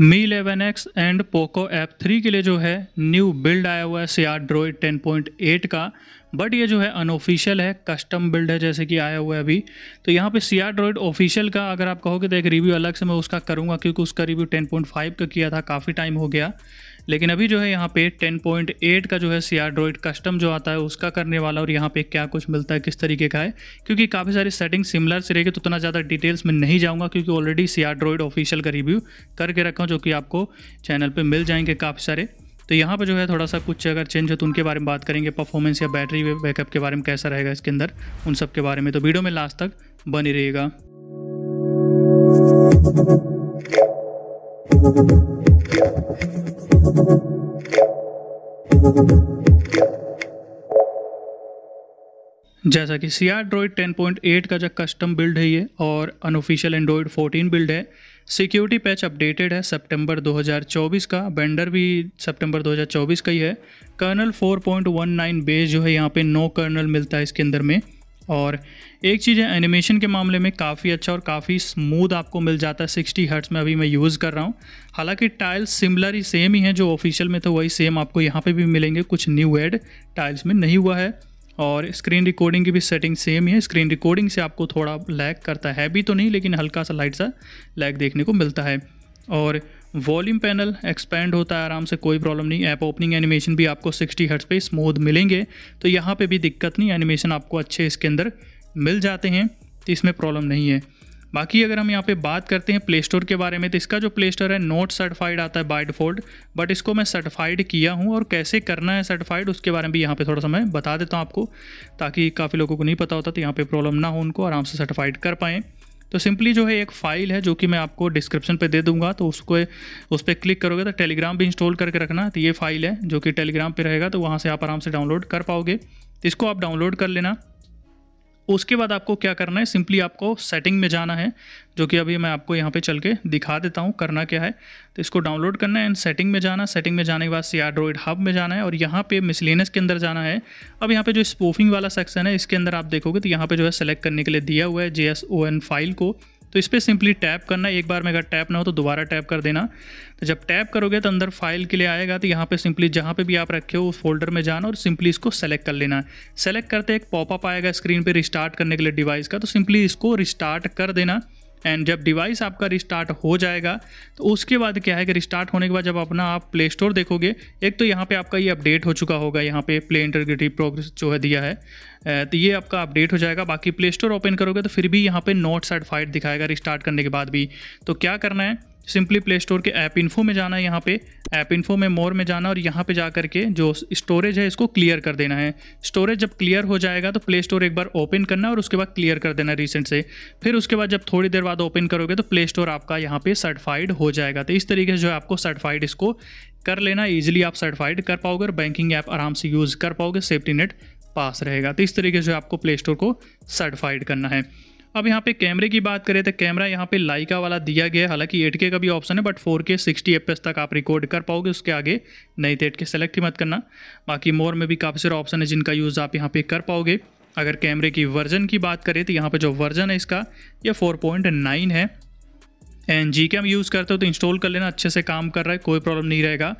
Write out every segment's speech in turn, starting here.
me eleven X and Poco F three के लिए जो है न्यू बिल्ड आया हुआ है CR Droid ten point eight का बट ये जो है अनऑफिशियल है कस्टम बिल्ड है जैसे कि आया हुआ है अभी तो यहाँ पे सियार ड्रोइड ऑफिशियल का अगर आप कहोगे तो एक रिव्यू अलग से मैं उसका करूँगा क्योंकि उसका रिव्यू टेन पॉइंट फाइव का किया था काफ़ी टाइम हो गया लेकिन अभी जो है यहाँ पे 10.8 का जो है सी कस्टम जो आता है उसका करने वाला और यहाँ पे क्या कुछ मिलता है किस तरीके का है क्योंकि काफ़ी सारी सेटिंग सिमिलर से रहेगी तो उतना ज़्यादा डिटेल्स में नहीं जाऊँगा क्योंकि ऑलरेडी सी आर ऑफिशियल का रिव्यू करके रखा हूँ जो कि आपको चैनल पर मिल जाएंगे काफ़ी सारे तो यहाँ पर जो है थोड़ा सा कुछ अगर चेंज हो तो उनके बारे में बात करेंगे परफॉर्मेंस या बैटरी बैकअप के बारे में कैसा रहेगा इसके अंदर उन सब के बारे में तो वीडियो में लास्ट तक बनी रहेगा जैसा कि C R Droid ten point eight का जो कस्टम बिल्ड है ये और अनऑफिशियल एंड्रॉयड फोर्टीन बिल्ड है सिक्योरिटी पैच अपडेटेड है सितंबर 2024 का बेंडर भी सितंबर 2024 का ही है कर्नल 4.19 बेस जो है यहाँ पे नो कर्नल मिलता है इसके अंदर में और एक चीज़ है एनिमेशन के मामले में काफ़ी अच्छा और काफ़ी स्मूथ आपको मिल जाता है सिक्सटी हर्ट्स में अभी मैं यूज़ कर रहा हूँ हालांकि टाइल्स सिमिलर ही सेम ही हैं जो ऑफिशियल में था तो वही सेम आपको यहाँ पे भी मिलेंगे कुछ न्यू एड टाइल्स में नहीं हुआ है और स्क्रीन रिकॉर्डिंग की भी सेटिंग सेम ही है स्क्रीन रिकॉर्डिंग से आपको थोड़ा लैग करता है भी तो नहीं लेकिन हल्का सा लाइट सा लैग देखने को मिलता है और वॉल्यूम पैनल एक्सपेंड होता है आराम से कोई प्रॉब्लम नहीं ऐप ओपनिंग एनिमेशन भी आपको 60 हर्ट्ज पे स्मूथ मिलेंगे तो यहाँ पे भी दिक्कत नहीं एनिमेशन आपको अच्छे इसके अंदर मिल जाते हैं तो इसमें प्रॉब्लम नहीं है बाकी अगर हम यहाँ पे बात करते हैं प्ले स्टोर के बारे में तो इसका जो प्ले स्टोर है नॉट सर्टिफाइड आता है बाय डिफॉल्ट बट इसको मैं सर्टिफाइड किया हूँ और कैसे करना है सर्टिफाइड उसके बारे में भी यहाँ पे थोड़ा सा मैं बता देता हूँ आपको ताकि काफ़ी लोगों को नहीं पता होता तो यहाँ पे प्रॉब्लम ना हो उनको आराम से सर्टिफाइड कर पाएँ तो सिंपली जो है एक फ़ाइल है जो कि मैं आपको डिस्क्रिप्शन पे दे दूंगा तो उसको उस पर क्लिक करोगे तो टेलीग्राम भी इंस्टॉल करके रखना तो ये फाइल है जो कि टेलीग्राम पे रहेगा तो वहाँ से आप आराम से डाउनलोड कर पाओगे इसको आप डाउनलोड कर लेना उसके बाद आपको क्या करना है सिंपली आपको सेटिंग में जाना है जो कि अभी मैं आपको यहाँ पे चल के दिखा देता हूँ करना क्या है तो इसको डाउनलोड करना है एंड सेटिंग में जाना सेटिंग में जाने के बाद सी हब में जाना है और यहाँ पे मिसलेनस के अंदर जाना है अब यहाँ पे जो स्पोफिंग वाला सेक्शन है इसके अंदर आप देखोगे तो यहाँ पे जो है सेलेक्ट करने के लिए दिया हुआ है जे फाइल को तो इस पर सिंपली टैप करना एक बार में अगर टैप ना हो तो दोबारा टैप कर देना तो जब टैप करोगे तो अंदर फाइल के लिए आएगा तो यहाँ पे सिंपली जहाँ पे भी आप रखे हो उस फोल्डर में जाना और सिंपली इसको सेलेक्ट कर लेना सेलेक्ट करते एक पॉपअप आएगा स्क्रीन पर रिस्टार्ट करने के लिए डिवाइस का तो सिंपली इसको रिस्टार्ट कर देना एंड जब डिवाइस आपका रिस्टार्ट हो जाएगा तो उसके बाद क्या है कि रिस्टार्ट होने के बाद जब अपना आप प्ले स्टोर देखोगे एक तो यहाँ पे आपका ये अपडेट हो चुका होगा यहाँ पे प्ले इंटरग्रेटिव प्रोग्रेस जो है दिया है तो ये आपका अपडेट हो जाएगा बाकी प्ले स्टोर ओपन करोगे तो फिर भी यहाँ पे नोट सर्टिफाइड दिखाएगा रिस्टार्ट करने के बाद भी तो क्या करना है सिंपली प्ले स्टोर के ऐप इन्फो में जाना है यहाँ पे ऐप इन्फो में मोर में जाना और यहाँ पे जा करके जो स्टोरेज है इसको क्लियर कर देना है स्टोरेज जब क्लियर हो जाएगा तो प्ले स्टोर एक बार ओपन करना और उसके बाद क्लियर कर देना रिसेंट से फिर उसके बाद जब थोड़ी देर बाद ओपन करोगे तो प्ले स्टोर आपका यहाँ पे सर्टिफाइड हो जाएगा तो इस तरीके से जो है आपको सर्टिफाइड इसको कर लेना ईजिली आप सर्टिफाइड कर पाओगे और बैंकिंग ऐप आराम से यूज़ कर पाओगे सेफ्टी नेट पास रहेगा तो इस तरीके से आपको प्ले स्टोर को सर्टिफाइड करना है अब यहाँ पे कैमरे की बात करें तो कैमरा यहाँ पे लाइका वाला दिया गया है हालांकि 8K का भी ऑप्शन है बट 4K 60 fps तक आप रिकॉर्ड कर पाओगे उसके आगे नहीं तो 8K सेलेक्ट ही मत करना बाकी मोर में भी काफ़ी सारे ऑप्शन है जिनका यूज़ आप यहाँ पे कर पाओगे अगर कैमरे की वर्जन की बात करें तो यहाँ पर जो वर्जन है इसका ये फोर है एंड जी हम यूज़ करते हो तो इंस्टॉल कर लेना अच्छे से काम कर रहा है कोई प्रॉब्लम नहीं रहेगा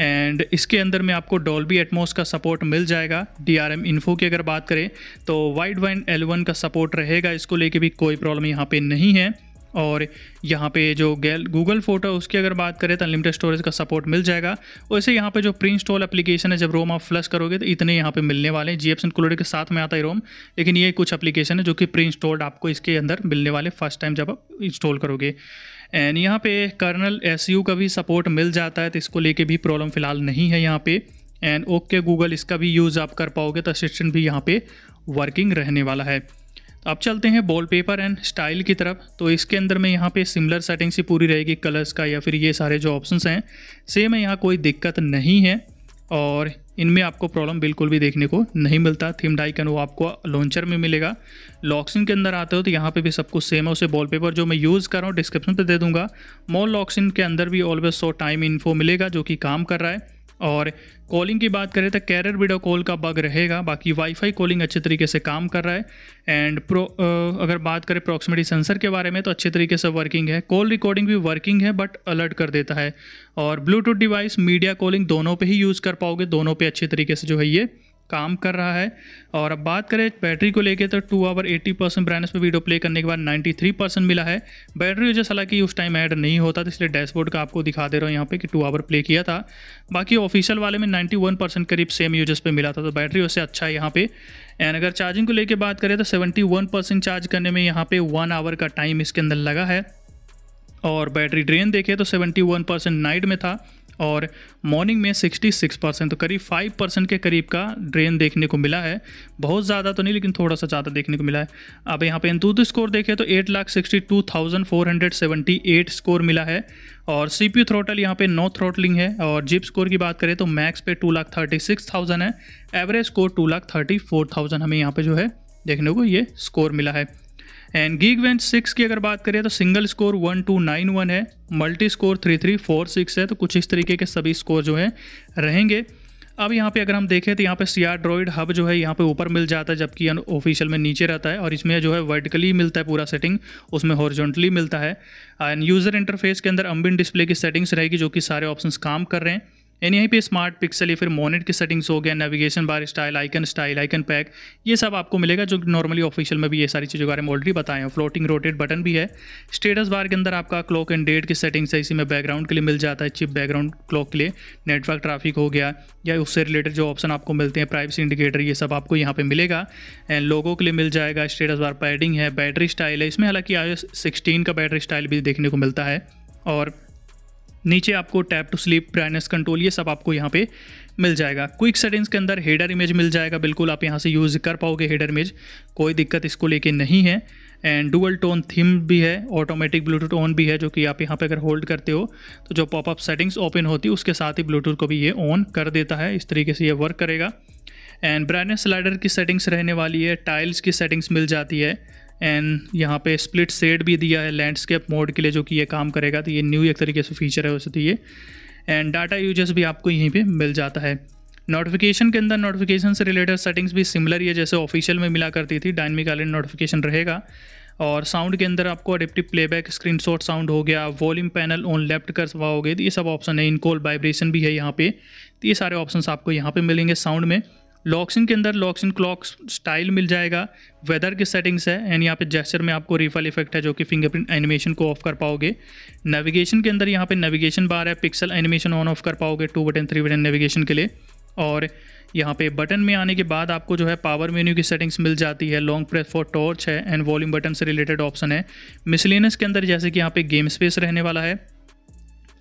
एंड इसके अंदर में आपको डॉल्बी एटमोस का सपोर्ट मिल जाएगा डी आर एम इन्फो की अगर बात करें तो वाइड वाइन एलेवन का सपोर्ट रहेगा इसको लेके भी कोई प्रॉब्लम यहाँ पर नहीं है और यहाँ पे जो गैल गूगल फोटो उसकी अगर बात करें तो अनलिमिटेड स्टोरेज का सपोर्ट मिल जाएगा वैसे यहाँ पे जो प्री इंस्टॉल एप्लीकेशन है जब रोम आप फ्लश करोगे तो इतने यहाँ पे मिलने वाले हैं जी एप्स के साथ में आता है रोम लेकिन ये कुछ एप्लीकेशन है जो कि प्री इंस्टॉल्ड आपको इसके अंदर मिलने वाले फर्स्ट टाइम जब आप इंस्टॉल करोगे एंड यहाँ पे कर्नल एस का भी सपोर्ट मिल जाता है तो इसको लेके भी प्रॉब्लम फिलहाल नहीं है यहाँ पे एंड ओके गूगल इसका भी यूज़ आप कर पाओगे तो असिस्टेंट भी यहाँ पे वर्किंग रहने वाला है अब चलते हैं वॉल पेपर एंड स्टाइल की तरफ तो इसके अंदर में यहाँ पे सिमिलर सेटिंग्स ही पूरी रहेगी कलर्स का या फिर ये सारे जो ऑप्शंस हैं सेम है यहाँ कोई दिक्कत नहीं है और इनमें आपको प्रॉब्लम बिल्कुल भी देखने को नहीं मिलता थीम डाइकन वो आपको लॉन्चर में मिलेगा लॉक्सिन के अंदर आते हो तो यहाँ पे भी सब कुछ सेम है उसे वॉलपेपर जो मैं यूज़ कर रहा हूँ डिस्क्रिप्शन पे दे दूंगा मॉल लॉक्सिन के अंदर भी ऑलवेज सो टाइम इन्फो मिलेगा जो कि काम कर रहा है और कॉलिंग की बात करें तो कैरियर वीडियो कॉल का बग रहेगा बाकी वाईफाई कॉलिंग अच्छे तरीके से काम कर रहा है एंड प्रो अगर बात करें प्रॉक्सिमिटी सेंसर के बारे में तो अच्छे तरीके से वर्किंग है कॉल रिकॉर्डिंग भी वर्किंग है बट अलर्ट कर देता है और ब्लूटूथ डिवाइस मीडिया कॉलिंग दोनों पे ही यूज़ कर पाओगे दोनों पे अच्छे तरीके से जो है ये काम कर रहा है और अब बात करें बैटरी को लेके तो two hour eighty percent brightness पर वीडियो प्ले करने के बाद नाइन्टी थ्री परसेंट मिला है बैटरी वजह हालांकि उस टाइम ऐड नहीं होता तो इसलिए डैशबोर्ड का आपको दिखा दे रहा हूँ यहाँ पे कि टू आवर प्ले किया था बाकी ऑफिशियल वाले में नाइन्टी वन परसेंट करीब सेम यूजर्स पे मिला था तो बैटरी वैसे अच्छा है यहाँ पे एंड अगर चार्जिंग को लेकर बात करें तो सेवेंटी वन परसेंट चार्ज करने में यहाँ पे वन आवर का टाइम इसके अंदर लगा है और बैटरी ड्रेन देखे तो सेवेंटी वन परसेंट नाइट में था और मॉर्निंग में 66 परसेंट तो करीब 5 परसेंट के करीब का ड्रेन देखने को मिला है बहुत ज़्यादा तो नहीं लेकिन थोड़ा सा ज़्यादा देखने को मिला है अब यहाँ पे इंतुद स्कोर देखें तो eight lakh sixty two thousand four hundred seventy eight score मिला है और सी पी थ्रोटल यहाँ पे नो थ्रोटलिंग है और जिप स्कोर की बात करें तो मैक्स पे two lakh thirty six thousand है average score two lakh thirty four thousand हमें यहाँ पे जो है देखने को ये स्कोर मिला है एंड गीग वेंच सिक्स की अगर बात करें तो single score one two nine one है multi score three three four six है तो कुछ इस तरीके के सभी स्कोर जो हैं रहेंगे अब यहाँ पे अगर हम देखें तो यहाँ पे सीआर ड्रॉइड हब जो है यहाँ पे ऊपर मिल जाता है जबकि ऑफिशियल में नीचे रहता है और इसमें जो है वर्टिकली मिलता है पूरा सेटिंग उसमें हॉरिजॉन्टली मिलता है एंड यूज़र इंटरफेस के अंदर अम्बिन डिस्प्ले की सेटिंग्स रहेगी जो कि सारे ऑप्शंस काम कर रहे हैं यानी यहीं पे स्मार्ट पिक्सल या फिर मोनेट की सेटिंग्स हो गया navigation bar style icon style icon pack ये सब आपको मिलेगा जो नॉर्मली ऑफिशियल में भी ये सारी चीज़ों के बारे में ऑलरेडी बताए हैं फ्लोटिंग रोटेट बटन भी है स्टेटस बार के अंदर आपका क्लॉक एंड डेट की सेटिंग्स है इसी में बैकग्राउंड के लिए मिल जाता है चिप बैकग्राउंड क्लॉक के लिए नेटवर्क ट्राफिक हो गया या उससे रिलेटेड जो ऑप्शन आपको मिलते हैं प्राइवेसी इंडिकेटर ये सब आपको यहाँ पर मिलेगा एंड लोगों के लिए मिल जाएगा स्टेटस बार पैडिंग है बैटरी स्टाइल है इसमें हालांकि आई सिक्सटीन का बैटरी स्टाइल भी देखने को मिलता है और नीचे आपको tap to sleep brightness control ये सब आपको यहाँ पे मिल जाएगा क्विक सेटिंग्स के अंदर हेडर इमेज मिल जाएगा बिल्कुल आप यहाँ से यूज़ कर पाओगे हेडर इमेज कोई दिक्कत इसको लेके नहीं है एंड डुअल टोन थीम भी है ऑटोमेटिक ब्लूटूथ ऑन भी है जो कि आप यहाँ पे अगर होल्ड करते हो तो जो पॉपअप सेटिंग्स ओपन होती है उसके साथ ही ब्लूटूथ को भी ये ऑन कर देता है इस तरीके से ये वर्क करेगा एंड ब्राइटनेस स्लाइडर की सेटिंग्स रहने वाली है टाइल्स की सेटिंग्स मिल जाती है एंड यहाँ पे स्प्लिट सेट भी दिया है लैंडस्केप मोड के लिए जो कि ये काम करेगा तो ये न्यू एक तरीके से फीचर है वैसे तो ये एंड डाटा यूजर्स भी आपको यहीं पे मिल जाता है नोटिफिकेशन के अंदर नोटिफिकेशन से रिलेटेड सेटिंग्स भी सिमिलर ही है जैसे ऑफिशियल में मिला करती थी डायनमिक आलिन नोटिफिकेशन रहेगा और साउंड के अंदर आपको अडेप्टिव प्लेबैक स्क्रीन साउंड हो गया वॉल्यूम पैनल ऑन लेफ्ट कर पाओगे तो ये सब ऑप्शन है इनकोल वाइब्रेशन भी है यहाँ पे तो ये सारे ऑप्शन आपको यहाँ पे मिलेंगे साउंड में लॉक्सिन के अंदर लॉक्सिन क्लॉक स्टाइल मिल जाएगा वेदर की सेटिंग्स है एंड यहाँ पे जेस्चर में आपको रिफल इफेक्ट है जो कि फिंगरप्रिंट एनिमेशन को ऑफ कर पाओगे नेविगेशन के अंदर यहाँ पे नेविगेशन बार है पिक्सल एनिमेशन ऑन ऑफ कर पाओगे two button three button navigation के लिए और यहाँ पे बटन में आने के बाद आपको जो है पावर मेन्यू की सेटिंग्स मिल जाती है लॉन्ग प्रेस फॉर टॉर्च है एंड वॉल्यूम बटन से रिलेटेड ऑप्शन है मिसलिनस के अंदर जैसे कि यहाँ पे गेम स्पेस रहने वाला है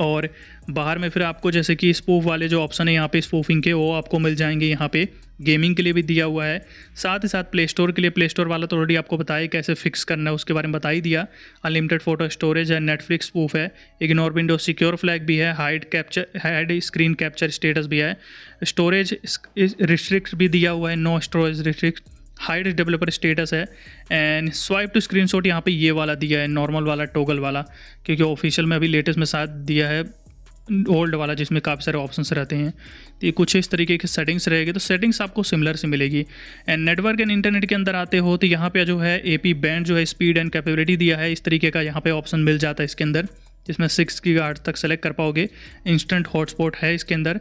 और बाहर में फिर आपको जैसे कि स्पूफ वाले जो ऑप्शन है यहाँ पे स्पूफिंग के वो आपको मिल जाएंगे यहाँ पे गेमिंग के लिए भी दिया हुआ है साथ ही साथ प्ले स्टोर के लिए प्ले स्टोर वाला तो ऑलरेडी आपको बताया कैसे फिक्स करना है उसके बारे में बता ही दिया अनलिमिटेड फोटो स्टोरेज है नेटफ्लिक्स प्रूफ है इग्नोर विंडो सिक्योर फ्लैग भी है hide capture hide screen capture status भी है स्टोरेज रिस्ट्रिक्ट भी दिया हुआ है no storage restrict hide developer status है and swipe to screenshot यहाँ पर ये वाला दिया है नॉर्मल वाला टोगल वाला क्योंकि ऑफिशियल में अभी लेटेस्ट में साथ दिया है ओल्ड वाला जिसमें काफ़ी सारे ऑप्शंस रहते हैं तो ये कुछ इस तरीके की सेटिंग्स रहेगी तो सेटिंग्स आपको सिमिलर से मिलेगी एंड नेटवर्क एंड इंटरनेट के अंदर आते हो तो यहाँ पे जो है एपी बैंड जो है स्पीड एंड कैपेबिलिटी दिया है इस तरीके का यहाँ पे ऑप्शन मिल जाता है इसके अंदर जिसमें सिक्स की तक सेलेक्ट कर पाओगे इंस्टेंट हॉटस्पॉट है इसके अंदर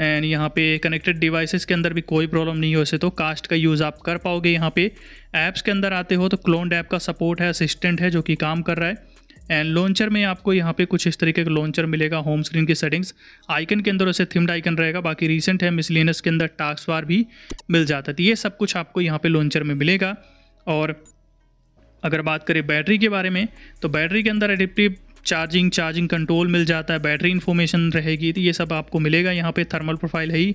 एंड यहाँ पे कनेक्टेड डिवाइसेस के अंदर भी कोई प्रॉब्लम नहीं हो वैसे तो कास्ट का यूज़ आप कर पाओगे यहाँ पे ऐप्स के अंदर आते हो तो क्लोन ऐप का सपोर्ट है असिस्टेंट है जो कि काम कर रहा है एंड लॉन्चर में आपको यहाँ पे कुछ इस तरीके का लॉन्चर मिलेगा होम स्क्रीन की सेटिंग्स आइकन के अंदर उसे थिम्ड आइकन रहेगा बाकी रिसेंट है मिसलिनस के अंदर टास्क वार भी मिल जाता है तो ये सब कुछ आपको यहाँ पे लॉन्चर में मिलेगा और अगर बात करें बैटरी के बारे में तो बैटरी के अंदर एडिप्टिव चार्जिंग चार्जिंग कंट्रोल मिल जाता है बैटरी इन्फॉर्मेशन रहेगी तो ये सब आपको मिलेगा यहाँ पे थर्मल प्रोफाइल है ही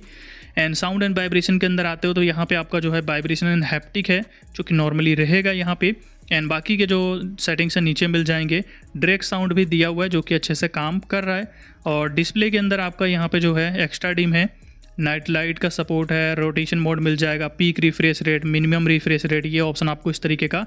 एंड साउंड एंड वाइब्रेशन के अंदर आते हो तो यहाँ पे आपका जो है वाइब्रेशन एंड हैप्टिक है जो कि नॉर्मली रहेगा यहाँ पे एंड बाकी के जो सेटिंग्स हैं नीचे मिल जाएंगे डायरेक्ट साउंड भी दिया हुआ है जो कि अच्छे से काम कर रहा है और डिस्प्ले के अंदर आपका यहाँ पर जो है एक्स्ट्रा डिम है नाइट लाइट का सपोर्ट है रोटेशन मोड मिल जाएगा peak refresh rate minimum refresh rate ये ऑप्शन आपको इस तरीके का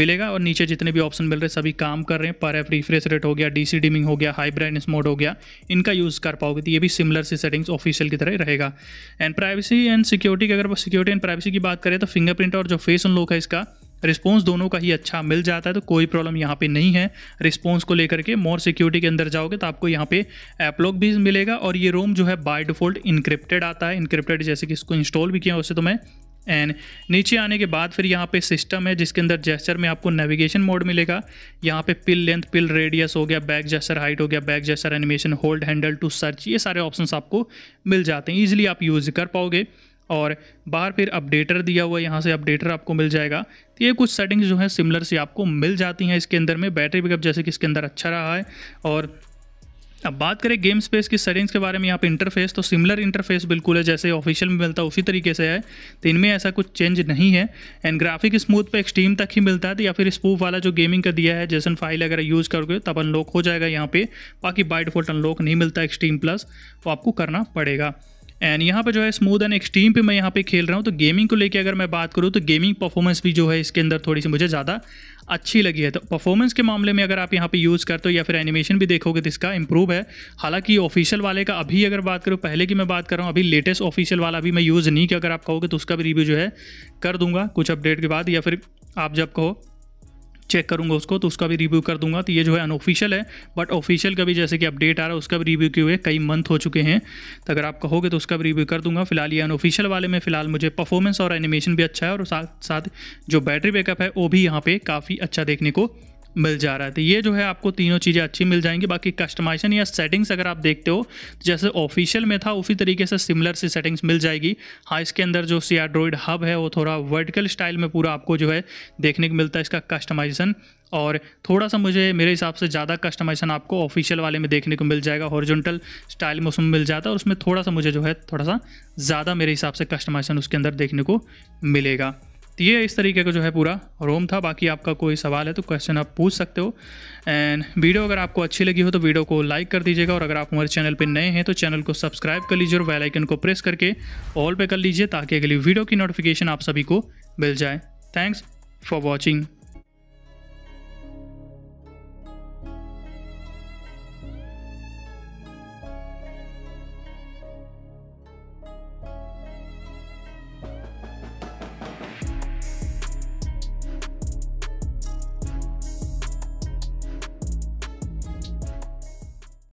मिलेगा और नीचे जितने भी ऑप्शन मिल रहे हैं सभी काम कर रहे हैं पर एफ रिफ्रेश रेट हो गया डीसी डिमिंग हो गया हाई ब्राइटनेस मोड हो गया इनका यूज़ कर पाओगे तो ये भी सिमिलर सी सेटिंग्स ऑफिशियल की तरह रहेगा एंड प्राइवेसी एंड सिक्योरिटी की अगर सिक्योरिटी एंड प्राइवेसी की बात करें तो फिंगरप्रिंट और जो फेस लोग है इसका रिस्पॉन्स दोनों का ही अच्छा मिल जाता है तो कोई प्रॉब्लम यहाँ पे नहीं है रिस्पॉन्स को लेकर के मोर सिक्योरिटी के अंदर जाओगे तो आपको यहाँ पे एपलॉग भी मिलेगा और ये रोम जो है बाय डिफॉल्ट इंक्रिप्टेड आता है इंक्रिप्टेड जैसे कि इसको इंस्टॉल भी किया उससे तो मैं एंड नीचे आने के बाद फिर यहाँ पे सिस्टम है जिसके अंदर जेस्चर में आपको नेविगेशन मोड मिलेगा यहाँ पे पिल लेंथ पिल रेडियस हो गया बैक जेस्चर हाइट हो गया back gesture animation hold handle to search ये सारे ऑप्शंस आपको मिल जाते हैं ईजिली आप यूज़ कर पाओगे और बाहर फिर अपडेटर दिया हुआ है यहाँ से अपडेटर आपको मिल जाएगा तो ये कुछ सेटिंग्स जो हैं सिमिलर से आपको मिल जाती हैं इसके अंदर में बैटरी बैकअप जैसे कि इसके अंदर अच्छा रहा है और अब बात करें गेम स्पेस की सेटिंग्स के बारे में यहाँ पे इंटरफेस तो सिमिलर इंटरफेस बिल्कुल है जैसे ऑफिशियल में मिलता है उसी तरीके से है तो इनमें ऐसा कुछ चेंज नहीं है एंड ग्राफिक स्मूथ पे एक्सट्रीम तक ही मिलता है तो या फिर स्पूफ वाला जो गेमिंग का दिया है जैसन फाइल अगर यूज़ करोगे तब अनलॉक हो जाएगा यहाँ पर बाकी बाइट डिफॉल्ट अनलॉक नहीं मिलता एक्सट्रीम प्लस वो आपको करना पड़ेगा एंड यहाँ पर जो है स्मूद एंड एक्सट्रीम पे मैं यहाँ पे खेल रहा हूँ तो गेमिंग को लेकर अगर मैं बात करूँ तो गेमिंग परफॉर्मेंस भी जो है इसके अंदर थोड़ी सी मुझे ज़्यादा अच्छी लगी है तो परफॉर्मेंस के मामले में अगर आप यहाँ पे यूज़ करते हो या फिर एनिमेशन भी देखोगे तो इसका इंप्रूव है हालांकि ऑफिशियल वाले का अभी अगर बात करूँ पहले की मैं बात कर रहा हूँ अभी लेटेस्ट ऑफिशियल वाला अभी मैं यूज़ नहीं किया अगर आप कहोगे तो उसका भी रिव्यू जो है कर दूंगा कुछ अपडेट के बाद या फिर आप जब कहो चेक करूँगा उसको तो उसका भी रिव्यू कर दूंगा तो ये जो है अनऑफिशियल है बट ऑफिशियल का भी जैसे कि अपडेट आ रहा है उसका भी रिव्यू किए हुए कई मंथ हो चुके हैं तो अगर आप कहोगे तो उसका भी रिव्यू कर दूंगा फिलहाल ये अनऑफिशियल वाले में फिलहाल मुझे परफॉर्मेंस और एनिमेशन भी अच्छा है और साथ साथ जो बैटरी बैकअप है वो भी यहाँ पर काफ़ी अच्छा देखने को मिल जा रहा है तो ये जो है आपको तीनों चीज़ें अच्छी मिल जाएंगी बाकी कस्टमाइजेशन या सेटिंग्स अगर आप देखते हो तो जैसे ऑफिशियल में था उसी तरीके से सिमिलर सी सेटिंग्स मिल जाएगी हाँ इसके अंदर जो सी एड्रॉइड हब है वो थोड़ा वर्टिकल स्टाइल में पूरा आपको जो है देखने को मिलता है इसका कस्टमाइजेशन और थोड़ा सा मुझे मेरे हिसाब से ज़्यादा कस्टमाइजेशन आपको ऑफिशियल वाले में देखने को मिल जाएगा हॉरिजॉन्टल स्टाइल में उसमें मिल जाता है और उसमें थोड़ा सा मुझे जो है थोड़ा सा ज़्यादा मेरे हिसाब से कस्टमाइजेशन उसके अंदर देखने को मिलेगा तो ये इस तरीके का जो है पूरा रोम था बाकी आपका कोई सवाल है तो क्वेश्चन आप पूछ सकते हो एंड वीडियो अगर आपको अच्छी लगी हो तो वीडियो को लाइक कर दीजिएगा और अगर आप हमारे चैनल पर नए हैं तो चैनल को सब्सक्राइब कर लीजिए और बेलाइकन को प्रेस करके ऑल पे कर लीजिए ताकि अगली वीडियो की नोटिफिकेशन आप सभी को मिल जाए थैंक्स फॉर वॉचिंग